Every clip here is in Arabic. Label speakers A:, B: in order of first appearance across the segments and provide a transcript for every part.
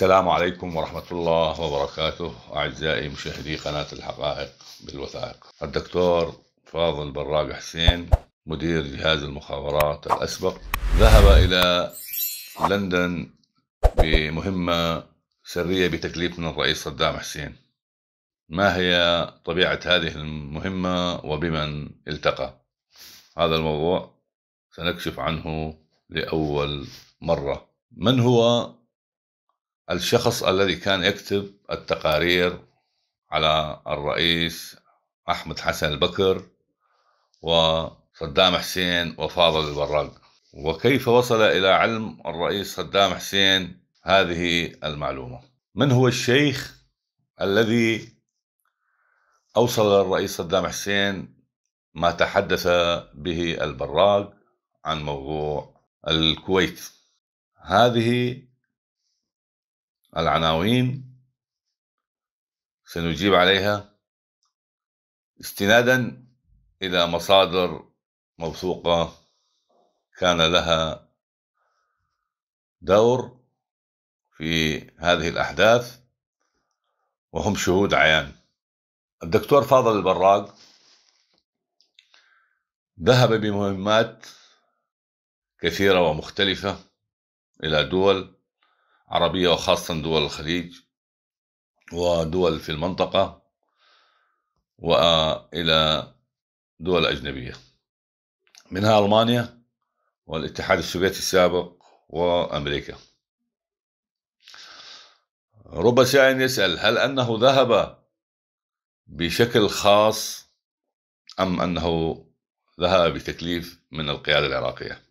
A: السلام عليكم ورحمة الله وبركاته أعزائي مشاهدي قناة الحقائق بالوثائق الدكتور فاضل براق حسين مدير جهاز المخابرات الأسبق ذهب إلى لندن بمهمة سرية بتكليف من الرئيس صدام حسين ما هي طبيعة هذه المهمة وبمن التقى هذا الموضوع سنكشف عنه لأول مرة من هو الشخص الذي كان يكتب التقارير على الرئيس أحمد حسن البكر وصدام حسين وفاضل البراق وكيف وصل إلى علم الرئيس صدام حسين هذه المعلومة من هو الشيخ الذي أوصل الرئيس صدام حسين ما تحدث به البراق عن موضوع الكويت هذه العناوين سنجيب عليها استنادا إلى مصادر موثوقة كان لها دور في هذه الأحداث وهم شهود عيان الدكتور فاضل البراق ذهب بمهمات كثيرة ومختلفة إلى دول عربية وخاصة دول الخليج ودول في المنطقة وإلى دول أجنبية منها ألمانيا والاتحاد السوفيتي السابق وأمريكا رب سائل يسأل هل أنه ذهب بشكل خاص أم أنه ذهب بتكليف من القيادة العراقية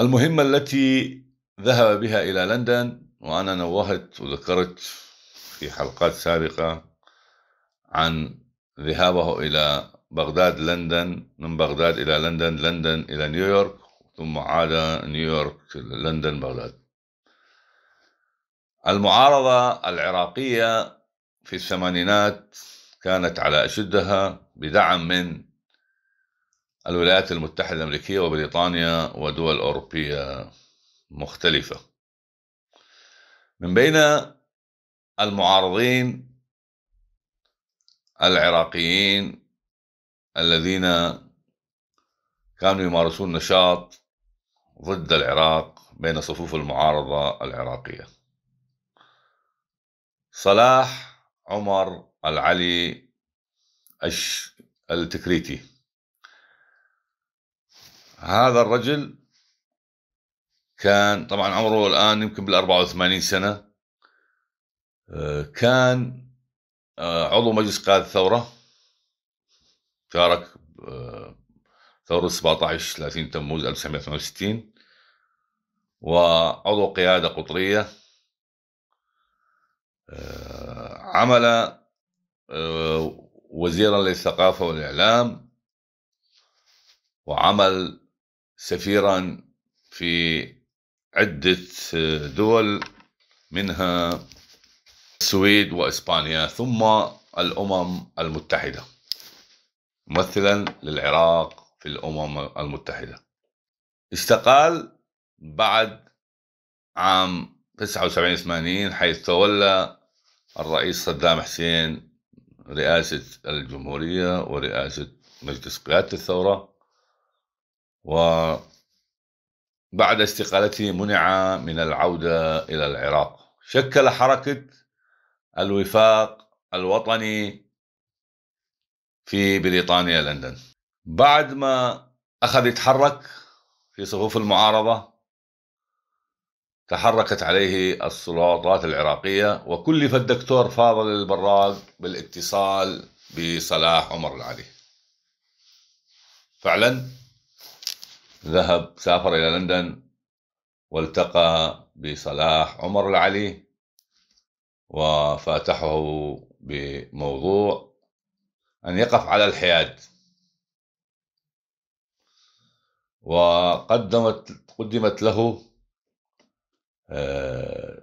A: المهمة التي ذهب بها إلى لندن وأنا نوهت وذكرت في حلقات سابقة عن ذهابه إلى بغداد لندن من بغداد إلى لندن لندن إلى نيويورك ثم عاد نيويورك لندن بغداد المعارضة العراقية في الثمانينات كانت على أشدها بدعم من الولايات المتحدة الأمريكية وبريطانيا ودول أوروبية مختلفة من بين المعارضين العراقيين الذين كانوا يمارسون نشاط ضد العراق بين صفوف المعارضة العراقية صلاح عمر العلي التكريتي هذا الرجل كان طبعا عمره الآن يمكن بال 84 سنة آه، كان آه، عضو مجلس قياده الثورة شارك آه، ثورة 17 30 تموز 1968 وعضو قيادة قطرية عمل وزيرا للثقافة والإعلام وعمل سفيرا في عدة آه، دول منها السويد وإسبانيا ثم الأمم المتحدة ممثلا للعراق في الأمم المتحدة استقال بعد عام 79 80 حيث تولى الرئيس صدام حسين رئاسة الجمهورية ورئاسة مجلس قيادة الثورة و بعد استقالته منع من العودة إلى العراق شكل حركة الوفاق الوطني في بريطانيا لندن بعد ما أخذ يتحرك في صفوف المعارضة تحركت عليه السلطات العراقية وكلف الدكتور فاضل البراد بالاتصال بصلاح عمر العلي فعلا ذهب سافر إلى لندن والتقى بصلاح عمر العلي وفاتحه بموضوع أن يقف على الحياد وقدمت قدمت له آه،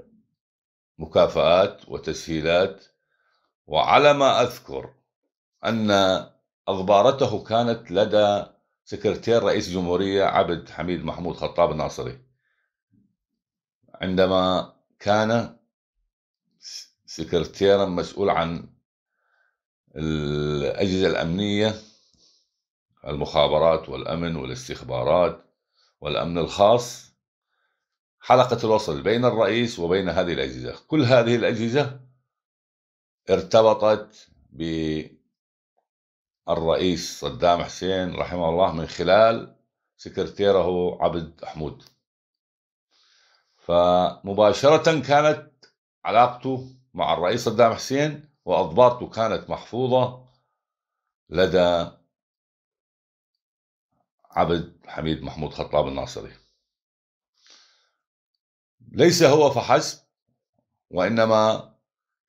A: مكافآت وتسهيلات وعلى ما أذكر أن أضبارته كانت لدى سكرتير رئيس الجمهورية عبد حميد محمود خطاب الناصري عندما كان سكرتيرا مسؤول عن الأجهزة الأمنية المخابرات والأمن والاستخبارات والأمن الخاص حلقة الوصل بين الرئيس وبين هذه الأجهزة كل هذه الأجهزة ارتبطت الرئيس صدام حسين رحمه الله من خلال سكرتيره عبد حمود فمباشرة كانت علاقته مع الرئيس صدام حسين وأضباطه كانت محفوظة لدى عبد حميد محمود خطاب الناصري ليس هو فحسب وإنما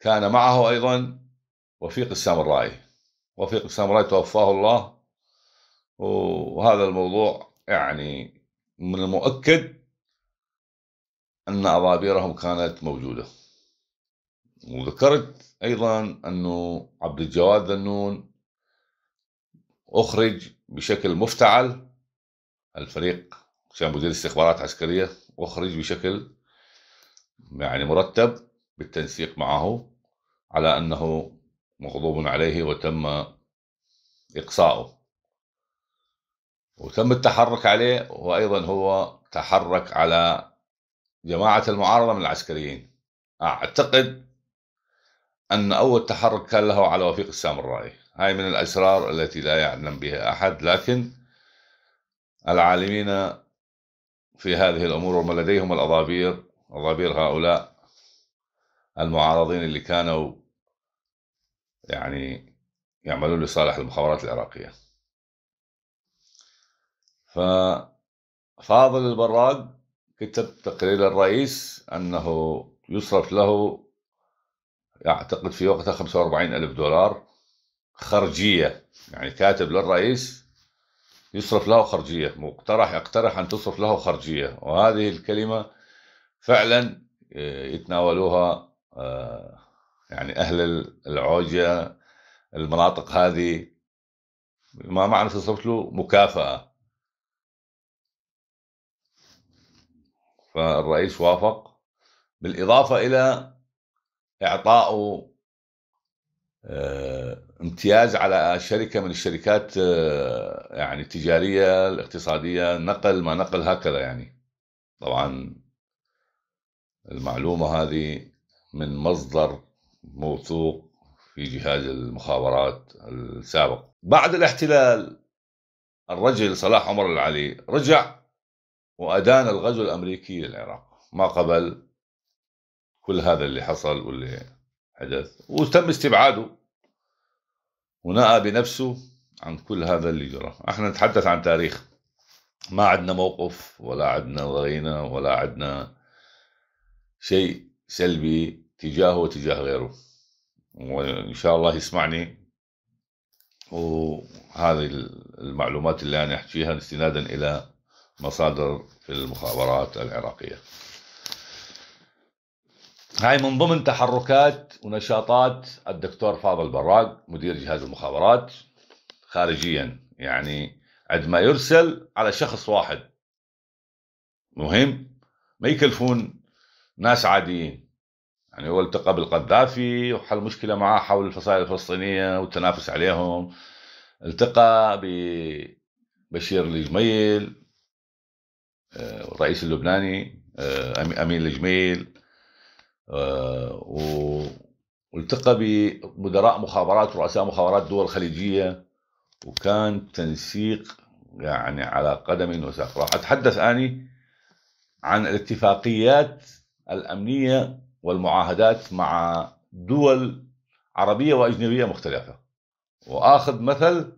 A: كان معه أيضا وفيق الرائي وفيق السامراي توفاه الله وهذا الموضوع يعني من المؤكد أن أضابيرهم كانت موجودة وذكرت أيضا أنه عبد الجواد ذنون أخرج بشكل مفتعل الفريق كان مدير استخبارات عسكرية أخرج بشكل يعني مرتب بالتنسيق معه على أنه مغضوب عليه وتم إقصاؤه وتم التحرك عليه وأيضا هو تحرك على جماعة المعارضة من العسكريين أعتقد أن أول تحرك كان له على وفيق السامرائي هاي من الأسرار التي لا يعلم بها أحد لكن العالمين في هذه الأمور وما لديهم الأضابير أضابير هؤلاء المعارضين اللي كانوا يعني يعملون لصالح المخابرات العراقية ففاضل البراد كتب تقرير الرئيس أنه يصرف له أعتقد في وقتها 45 ألف دولار خرجية يعني كاتب للرئيس يصرف له خرجية مقترح اقترح أن تصرف له خرجية وهذه الكلمة فعلا آه، يتناولوها آه، يعني أهل العوجة المناطق هذه ما معنى صرت له مكافأة فالرئيس وافق بالإضافة إلى إعطائه آه، امتياز على شركة من الشركات آه، يعني التجارية الاقتصادية نقل ما نقل هكذا يعني طبعا المعلومة هذه من مصدر موثوق في جهاز المخابرات السابق بعد الاحتلال الرجل صلاح عمر العلي رجع وأدان الغزو الأمريكي للعراق ما قبل كل هذا اللي حصل واللي حدث وتم استبعاده ونأى بنفسه عن كل هذا اللي جرى احنا نتحدث عن تاريخ ما عندنا موقف ولا عندنا ضغينة ولا عندنا شيء سلبي تجاهه وتجاه غيره وإن شاء الله يسمعني وهذه المعلومات اللي أنا أحكيها استنادا إلى مصادر في المخابرات العراقية هاي من ضمن تحركات ونشاطات الدكتور فاضل براق مدير جهاز المخابرات خارجيا يعني عندما يرسل على شخص واحد مهم ما يكلفون ناس عاديين يعني هو التقى بالقذافي وحل مشكله معاه حول الفصائل الفلسطينيه والتنافس عليهم التقى ببشير الجميل آه، الرئيس اللبناني آه، امين الجميل آه، والتقى بمدراء مخابرات ورؤساء مخابرات دول خليجيه وكان تنسيق يعني على قدم وساق راح اتحدث اني عن الاتفاقيات الامنيه والمعاهدات مع دول عربية وأجنبية مختلفة وآخذ مثل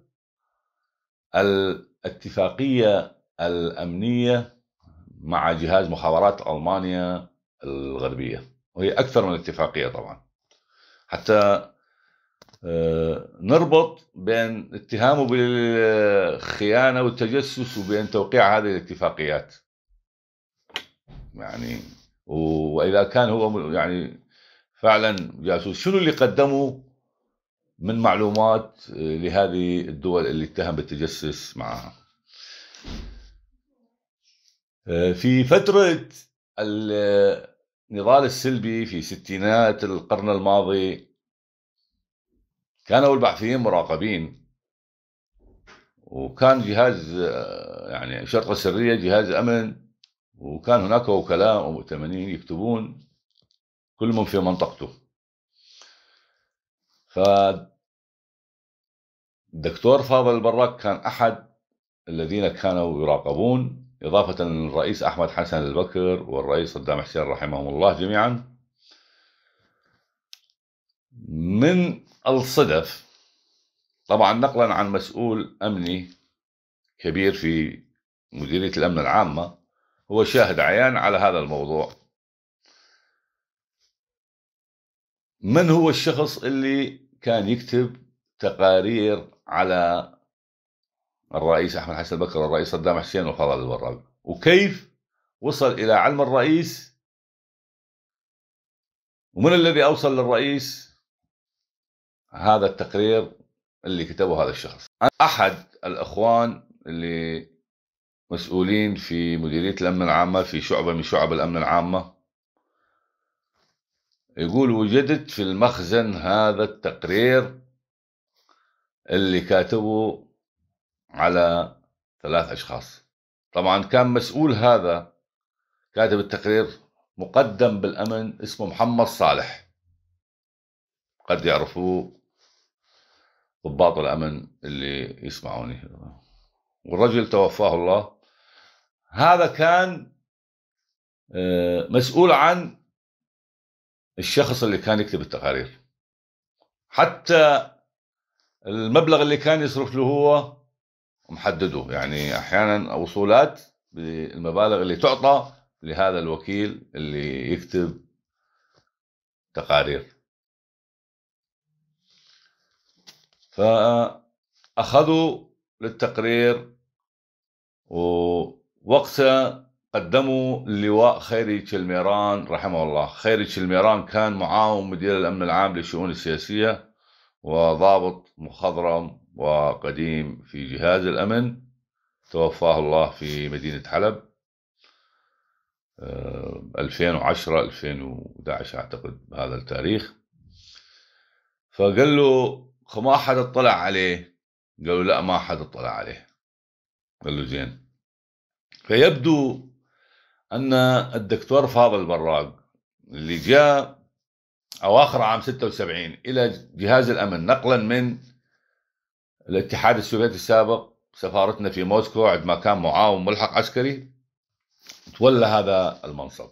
A: الاتفاقية الأمنية مع جهاز مخابرات ألمانيا الغربية وهي أكثر من اتفاقية طبعا حتى آه، نربط بين اتهامه بالخيانة والتجسس وبين توقيع هذه الاتفاقيات يعني واذا كان هو يعني فعلا جاسوس شنو اللي قدمه من معلومات آه، لهذه الدول اللي اتهم بالتجسس معها آه، في فترة النضال السلبي في ستينات القرن الماضي كانوا البعثيين مراقبين وكان جهاز آه، يعني الشرطة السرية جهاز أمن وكان هناك وكلاء ومؤتمنين يكتبون كل من في منطقته فالدكتور فاضل البراك كان أحد الذين كانوا يراقبون إضافة للرئيس أحمد حسن البكر والرئيس صدام حسين رحمهم الله جميعا من الصدف طبعا نقلا عن مسؤول أمني كبير في مديرية الأمن العامة هو شاهد عيان على هذا الموضوع من هو الشخص اللي كان يكتب تقارير على الرئيس احمد حسن بكر والرئيس صدام حسين وخالد الوراق وكيف وصل الى علم الرئيس ومن الذي اوصل للرئيس هذا التقرير اللي كتبه هذا الشخص احد الاخوان اللي مسؤولين في مديرية الأمن العامة في شعبة من شعب الأمن العامة يقول وجدت في المخزن هذا التقرير اللي كاتبه على ثلاث أشخاص طبعا كان مسؤول هذا كاتب التقرير مقدم بالأمن اسمه محمد صالح قد يعرفوه ضباط الأمن اللي يسمعوني والرجل توفاه الله هذا كان آه، مسؤول عن الشخص اللي كان يكتب التقارير حتى المبلغ اللي كان يصرف له هو محدده يعني احيانا وصولات بالمبالغ اللي تعطى لهذا الوكيل اللي يكتب تقارير فاخذوا للتقرير ووقتها قدموا لواء خيري الميران رحمه الله خيري الميران كان معاون مدير الأمن العام للشؤون السياسية وضابط مخضرم وقديم في جهاز الأمن توفاه الله في مدينة حلب 2010 آه، 2011 أعتقد هذا التاريخ فقال له ما حد اطلع عليه قالوا لا ما حد اطلع عليه قال له زين فيبدو أن الدكتور فاضل البراق اللي جاء أواخر عام 76 إلى جهاز الأمن نقلا من الاتحاد السوفيتي السابق سفارتنا في موسكو عندما كان معاون ملحق عسكري تولى هذا المنصب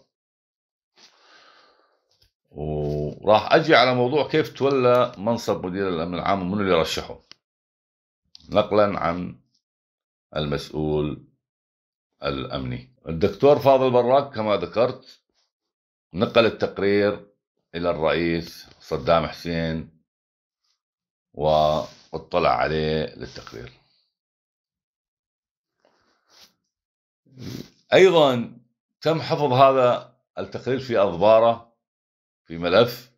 A: وراح أجي على موضوع كيف تولى منصب مدير الأمن العام ومن اللي رشحه نقلا عن المسؤول الأمني الدكتور فاضل براك كما ذكرت نقل التقرير إلى الرئيس صدام حسين واطلع عليه للتقرير أيضا تم حفظ هذا التقرير في أضبارة في ملف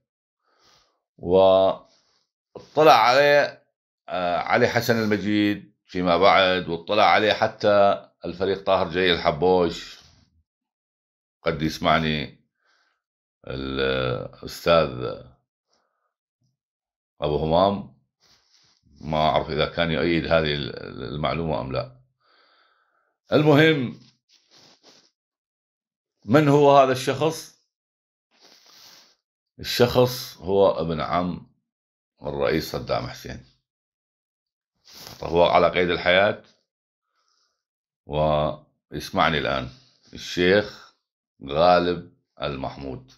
A: واطلع عليه آه، علي حسن المجيد فيما بعد واطلع عليه حتى الفريق طاهر جاي الحبوش قد يسمعني الأستاذ أبو همام ما أعرف إذا كان يؤيد هذه المعلومة أم لا المهم من هو هذا الشخص الشخص هو ابن عم الرئيس صدام حسين هو على قيد الحياه واسمعني الآن الشيخ غالب المحمود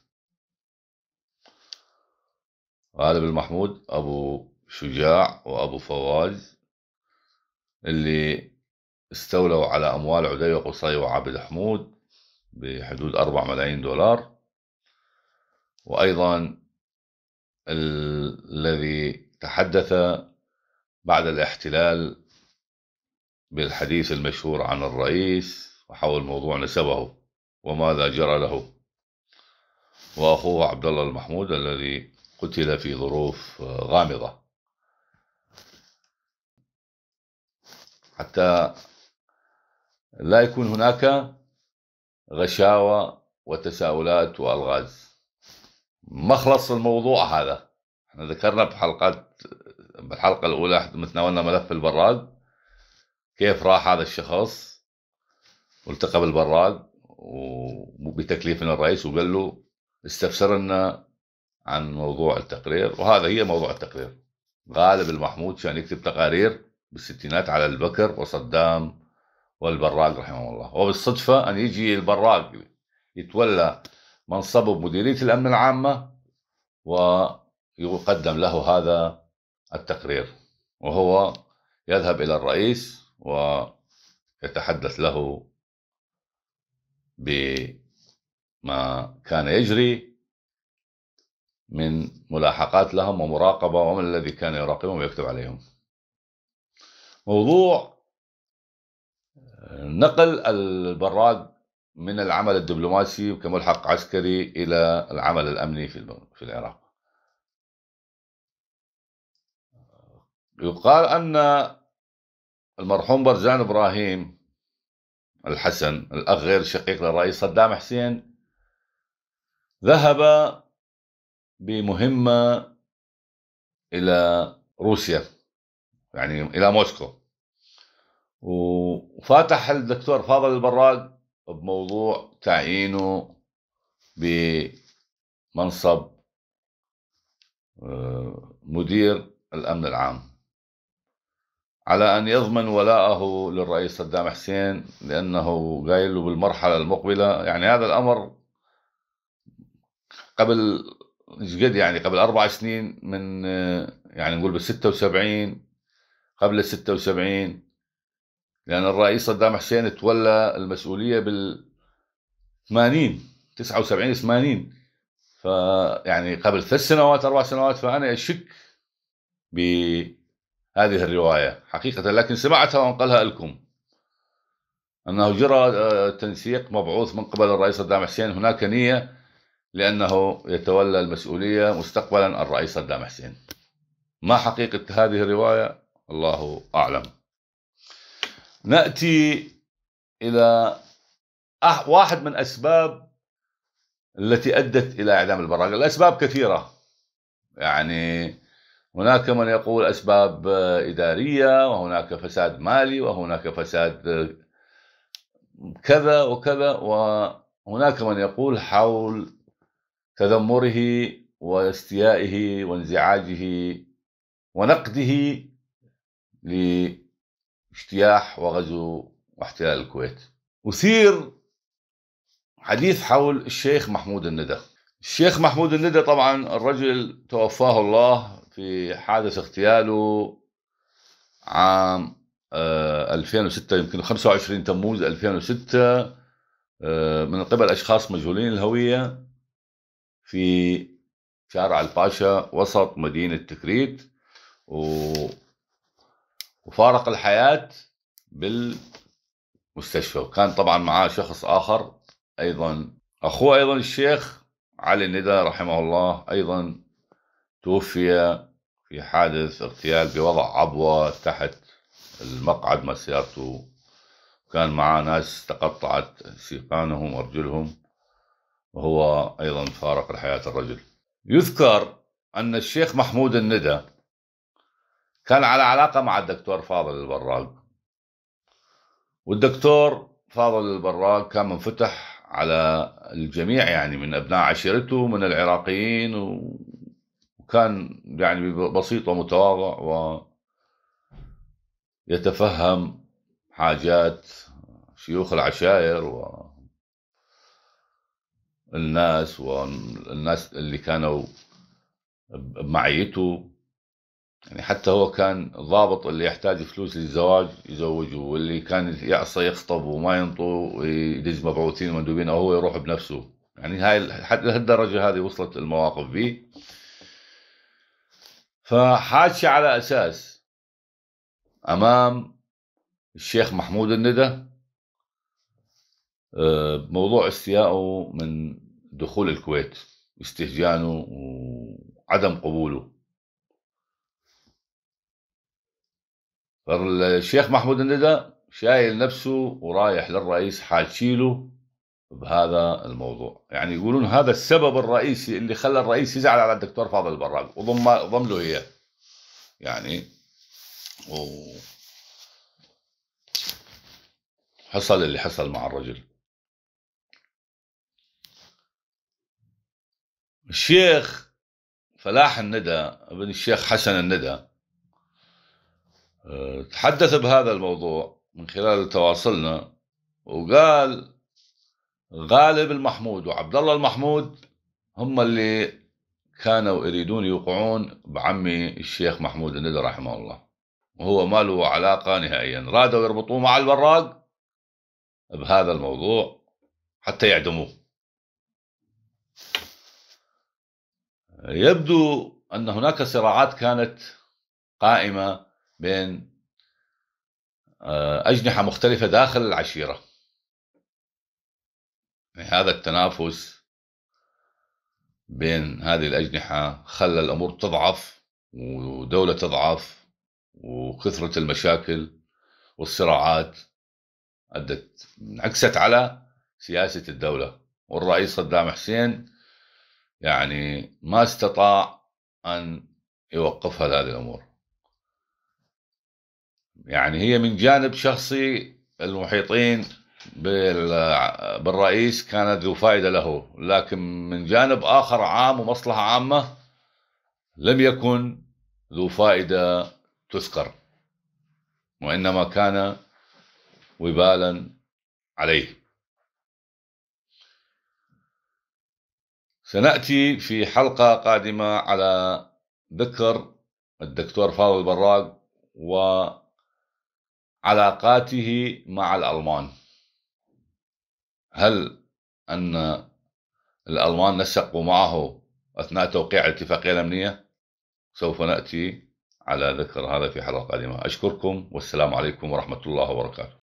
A: غالب المحمود أبو شجاع وأبو فواز اللي استولوا على أموال عدي وقصي وعبد حمود بحدود أربع ملايين دولار وأيضا الذي تحدث بعد الاحتلال بالحديث المشهور عن الرئيس وحول موضوع نسبه وماذا جرى له وأخوه عبد الله المحمود الذي قتل في ظروف غامضة حتى لا يكون هناك غشاوة وتساؤلات وألغاز مخلص الموضوع هذا احنا ذكرنا بحلقات بالحلقة الأولى تناولنا ملف البراد كيف راح هذا الشخص والتقى بالبراد وبتكليف من الرئيس وقال له استفسرنا عن موضوع التقرير وهذا هي موضوع التقرير غالب المحمود كان يكتب تقارير بالستينات على البكر وصدام والبراق رحمه الله وبالصدفة أن يجي البراق يتولى منصبه بمديرية الأمن العامة ويقدم له هذا التقرير وهو يذهب إلى الرئيس ويتحدث له بما كان يجري من ملاحقات لهم ومراقبة ومن الذي كان يراقبهم ويكتب عليهم موضوع آه، نقل البراد من العمل الدبلوماسي كملحق عسكري إلى العمل الأمني في العراق يقال أن المرحوم برزان ابراهيم الحسن الاخ غير شقيق للرئيس صدام حسين ذهب بمهمه الى روسيا يعني الى موسكو وفاتح الدكتور فاضل البراد بموضوع تعيينه بمنصب آه، مدير الامن العام على أن يضمن ولاءه للرئيس صدام حسين لأنه قايل له بالمرحلة المقبلة يعني هذا الأمر قبل قد يعني قبل أربع سنين من يعني نقول بال 76 قبل ال 76 لأن الرئيس صدام حسين تولى المسؤولية بال 80 79 80 فيعني قبل ثلاث سنوات أربع سنوات فأنا أشك ب هذه الرواية حقيقة لكن سمعتها وانقلها لكم أنه جرى آه، تنسيق مبعوث من قبل الرئيس صدام حسين هناك نية لأنه يتولى المسؤولية مستقبلا الرئيس صدام حسين ما حقيقة هذه الرواية الله أعلم نأتي إلى واحد من أسباب التي أدت إلى إعدام البراغي الأسباب كثيرة يعني هناك من يقول أسباب إدارية وهناك فساد مالي وهناك فساد كذا وكذا وهناك من يقول حول تذمره واستيائه وانزعاجه ونقده لاجتياح وغزو واحتلال الكويت أثير حديث حول الشيخ محمود الندى الشيخ محمود الندى طبعا الرجل توفاه الله في حادث اغتياله عام 2006 آه، يمكن 25 تموز 2006 آه، من قبل اشخاص مجهولين الهويه في شارع الباشا وسط مدينه تكريت و وفارق الحياه بالمستشفى وكان طبعا معاه شخص اخر ايضا اخوه ايضا الشيخ علي الندى رحمه الله ايضا توفي في حادث اغتيال بوضع عبوة تحت المقعد مال سيارته كان معاه ناس تقطعت سيقانهم وارجلهم وهو ايضا فارق الحياة الرجل يذكر ان الشيخ محمود الندى كان على علاقه مع الدكتور فاضل البراق والدكتور فاضل البراق كان منفتح على الجميع يعني من ابناء عشيرته من العراقيين و كان يعني بسيط ومتواضع ويتفهم حاجات شيوخ العشائر و الناس والناس اللي كانوا بمعيته يعني حتى هو كان ضابط اللي يحتاج فلوس للزواج يزوجه واللي كان يعصى يخطب وما ينطوا يدز مبعوثين مندوبين او هو يروح بنفسه يعني هاي لهالدرجه هذه وصلت المواقف به فحادثة على أساس أمام الشيخ محمود الندى آه، بموضوع استيائه من دخول الكويت استهجانه وعدم قبوله فالشيخ محمود الندى شايل نفسه ورايح للرئيس حاشيله بهذا الموضوع يعني يقولون هذا السبب الرئيسي اللي خلى الرئيس يزعل على الدكتور فاضل البراق وضم ضم له اياه يعني و حصل اللي حصل مع الرجل الشيخ فلاح الندى ابن الشيخ حسن الندى آه، تحدث بهذا الموضوع من خلال تواصلنا وقال غالب المحمود وعبد الله المحمود هم اللي كانوا يريدون يوقعون بعمي الشيخ محمود الندى رحمه الله وهو ما له علاقة نهائيا رادوا يربطوه مع البراق بهذا الموضوع حتى يعدموه يبدو أن هناك صراعات كانت قائمة بين آه، أجنحة مختلفة داخل العشيرة هذا التنافس بين هذه الأجنحة خلى الأمور تضعف ودولة تضعف وكثرة المشاكل والصراعات أدت عكست على سياسة الدولة والرئيس صدام حسين يعني ما استطاع أن يوقفها هذه الأمور يعني هي من جانب شخصي المحيطين بالرئيس كانت ذو فائدة له لكن من جانب آخر عام ومصلحة عامة لم يكن ذو فائدة تذكر وإنما كان وبالا عليه سنأتي في حلقة قادمة على ذكر الدكتور فاضل براق وعلاقاته مع الألمان هل أن الألمان نسقوا معه أثناء توقيع الاتفاقيه الأمنية سوف نأتي على ذكر هذا في حلقة قادمة أشكركم والسلام عليكم ورحمة الله وبركاته